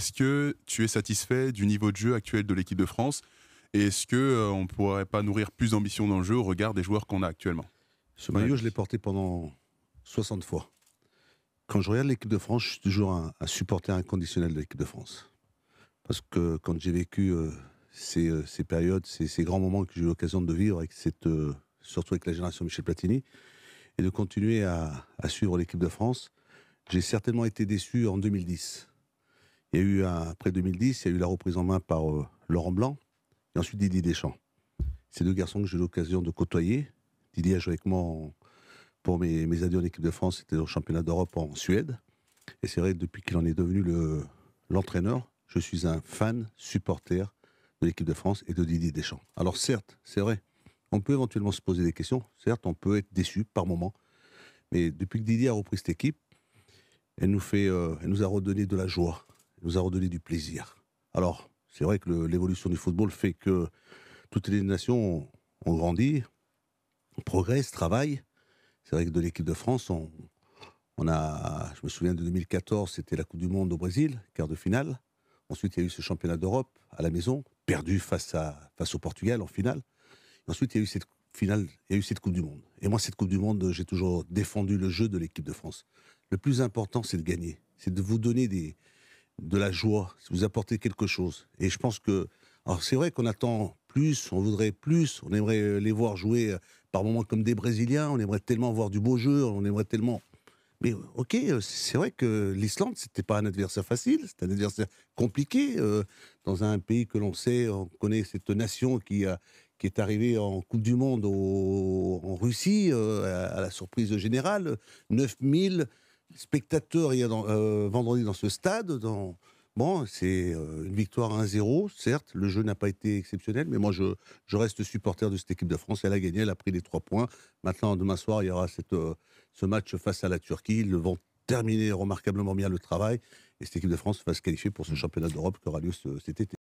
Est-ce que tu es satisfait du niveau de jeu actuel de l'équipe de France Et est-ce qu'on euh, on ne pourrait pas nourrir plus d'ambition dans le jeu au regard des joueurs qu'on a actuellement Ce maillot, je l'ai porté pendant 60 fois. Quand je regarde l'équipe de France, je suis toujours un, supporter inconditionnel de l'équipe de France. Parce que quand j'ai vécu euh, euh, ces, périodes, ces, grands moments que j'ai eu l'occasion de vivre, avec cette, surtout avec la génération Michel Platini, et de continuer à, à suivre l'équipe de France, j'ai certainement été déçu en 2010 après 2010, il y a eu la reprise en main par euh, Laurent Blanc et ensuite Didier Deschamps. Ces deux garçons que j'ai eu l'occasion de côtoyer. Didier a joué avec moi pour mes, adieux en équipe de France, c'était au championnat d'Europe en Suède. Et c'est vrai, depuis qu'il en est devenu l'entraîneur, je suis un fan, supporter de l'équipe de France et de Didier Deschamps. Alors certes, c'est vrai, on peut éventuellement se poser des questions, certes, on peut être déçu par moment, mais depuis que Didier a repris cette équipe, elle nous, fait, euh, elle nous a redonné de la joie, nous a redonné du plaisir. Alors, c'est vrai que l'évolution du football fait que toutes les nations ont grandi, progressent, travaillent. C'est vrai que de l'équipe de France, on, a, je me souviens de 2014, c'était la Coupe du Monde au Brésil, quart de finale. Ensuite, il y a eu ce championnat d'Europe à la maison, perdu face, à, face au Portugal en finale. ensuite, il y a eu cette finale, il y a eu cette Coupe du Monde. Et moi, cette Coupe du Monde, j'ai toujours défendu le jeu de l'équipe de France. Le plus important, c'est de gagner, c'est de vous donner des, de la joie, si vous apportez quelque chose. Et je pense que, alors c'est vrai qu'on attend plus, on voudrait plus, on aimerait euh, les voir jouer euh, par moments comme des Brésiliens, on aimerait tellement voir du beau jeu, on aimerait tellement. Mais euh, ok, c'est vrai que l'Islande, c'était pas un adversaire facile, c'était un adversaire compliqué dans un pays que l'on sait, on connaît cette nation qui a, qui est arrivée en Coupe du Monde en Russie à la surprise générale, 9000 spectateurs il y a dans, euh, vendredi dans ce stade. Dans... Bon, c'est euh, une victoire 1-0, certes, le jeu n'a pas été exceptionnel, mais moi je, je, reste supporter de cette équipe de France. Elle a gagné, elle a pris les trois points. Maintenant, demain soir, il y aura cette, euh, ce match face à la Turquie. Ils vont terminer remarquablement bien le travail et cette équipe de France va se qualifier pour ce championnat d'Europe qui aura lieu cet été.